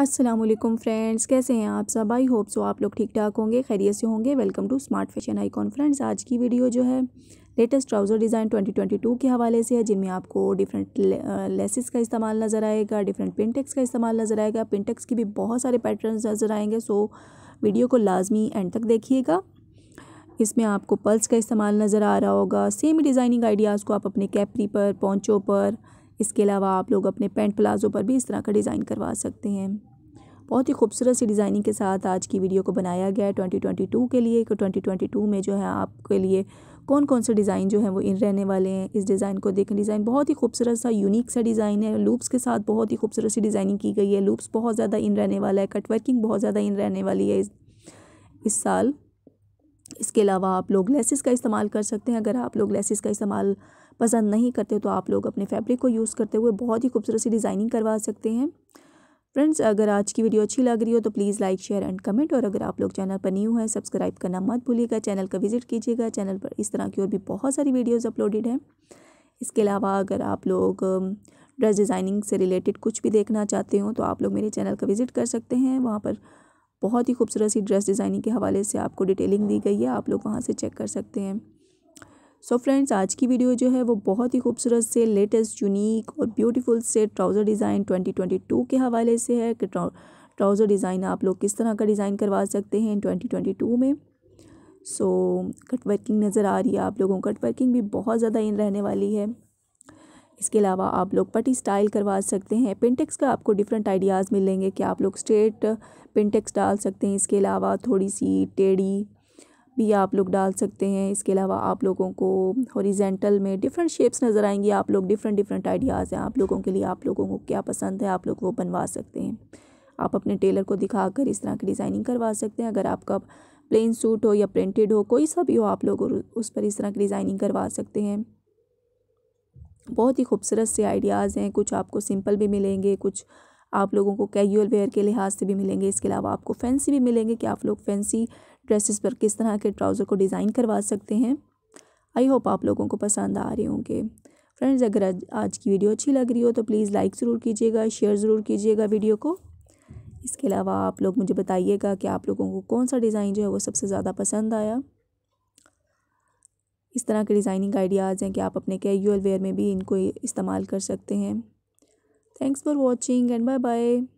Aslam friends कैसे हैं आप सब आई होप सो आप लोग ठीक ठाक होंगे खैरियत से होंगे welcome to smart fashion I friends आज की वीडियो जो है लेटेस्ट ट्राउज़र डिज़ाइन 2022 के हवाले से है जिनमें आपको डिफरेंट लेसिस का इस्तेमाल नज़र आएगा डिफरेंट पिनटेक्स का इस्तेमाल नज़र आएगा पिनटेक्स की भी बहुत सारे पैटर्न नज़र आएंगे सो वीडियो को लाजमी एंड तक देखिएगा इसमें आपको पल्स का इस्तेमाल नज़र आ रहा होगा सेम डिज़ाइनिंग आइडियाज़ को आप अपने कैपरी पर पौचों पर इसके अलावा आप लोग अपने पेंट प्लाजो पर भी इस तरह का डिज़ाइन करवा सकते हैं बहुत ही खूबसूरत सी डिज़ाइनिंग के साथ आज की वीडियो को बनाया गया है ट्वेंटी ट्वेंटी टू के लिए तो ट्वेंटी ट्वेंटी टू में जो है आपके लिए कौन कौन से डिज़ाइन जो है वो इन रहने वाले हैं इस डिज़ाइन को देखें डिज़ाइन बहुत ही खूबसूरत सा यूनिक सा डिज़ाइन है लूप्स के साथ बहुत ही खूबसूरत सी डिज़ाइनिंग की गई है लूप्स बहुत ज़्यादा इन रहने वाला है कटवर्किंग बहुत ज़्यादा इन रहने वाली है इस, इस साल इसके अलावा आप लोग लेसिस का इस्तेमाल कर सकते हैं अगर आप लोग लेसिस का इस्तेमाल पसंद नहीं करते तो आप लोग अपने फैब्रिक को यूज़ करते हुए बहुत ही खूबसूरत सी डिज़ाइनिंग करवा सकते हैं फ्रेंड्स अगर आज की वीडियो अच्छी लग रही हो तो please like share and comment और अगर आप लोग चैनल पर न्यू हैं सब्सक्राइब करना मत भूलिएगा चैनल का विजिट कीजिएगा चैनल पर इस तरह की और भी बहुत सारी वीडियोज़ अपलोडेड हैं इसके अलावा अगर आप लोग ड्रेस डिज़ाइनिंग से रिलेटेड कुछ भी देखना चाहते हो तो आप लोग मेरे चैनल का विज़िट कर सकते हैं वहाँ पर बहुत ही खूबसूरत सी ड्रेस डिज़ाइनिंग के हवाले से आपको डिटेलिंग दी गई है आप लोग वहाँ से चेक कर सकते हैं सो so फ्रेंड्स आज की वीडियो जो है वो बहुत ही खूबसूरत से लेटेस्ट यूनिक और ब्यूटीफुल से ट्राउज़र डिज़ाइन 2022 के हवाले से है कि ट्राउज़र डिज़ाइन आप लोग किस तरह का डिज़ाइन करवा सकते हैं 2022 में सो so, कट वर्किंग नज़र आ रही है आप लोगों को कट वर्किंग भी बहुत ज़्यादा इन रहने वाली है इसके अलावा आप लोग पटी स्टाइल करवा सकते हैं पिनटेक्स का आपको डिफरेंट आइडियाज़ मिलेंगे कि आप लोग स्ट्रेट पिनटेक्स डाल सकते हैं इसके अलावा थोड़ी सी टेढ़ी भी आप लोग डाल सकते हैं इसके अलावा आप लोगों को हॉरिजेंटल में डिफरेंट शेप्स नज़र आएंगी आप लोग डिफरेंट डिफरेंट आइडियाज़ हैं आप लोगों के लिए आप लोगों को क्या पसंद है आप लोग वो बनवा सकते हैं आप अपने टेलर को दिखाकर इस तरह की डिज़ाइनिंग करवा सकते हैं अगर आपका प्लेन सूट हो या प्रिंटेड हो कोई सा भी हो आप लोग उस पर इस तरह की डिज़ाइनिंग करवा सकते हैं बहुत ही खूबसूरत से आइडियाज़ हैं कुछ आपको सिंपल भी मिलेंगे कुछ आप लोगों को कैजुअल वेयर के लिहाज से भी मिलेंगे इसके अलावा आपको फैंसी भी मिलेंगे कि आप लोग फैंसी ड्रेसेस पर किस तरह के ट्राउज़र को डिज़ाइन करवा सकते हैं आई होप आप लोगों को पसंद आ रहे होंगे फ्रेंड्स अगर आज, आज की वीडियो अच्छी लग रही हो तो प्लीज़ लाइक ज़रूर कीजिएगा शेयर ज़रूर कीजिएगा वीडियो को इसके अलावा आप लोग मुझे बताइएगा कि आप लोगों को कौन सा डिज़ाइन जो है वो सबसे ज़्यादा पसंद आया इस तरह के डिज़ाइनिंग आइडियाज़ हैं कि आप अपने कैजुअल वेयर में भी इनको इस्तेमाल कर सकते हैं thanks for watching and bye bye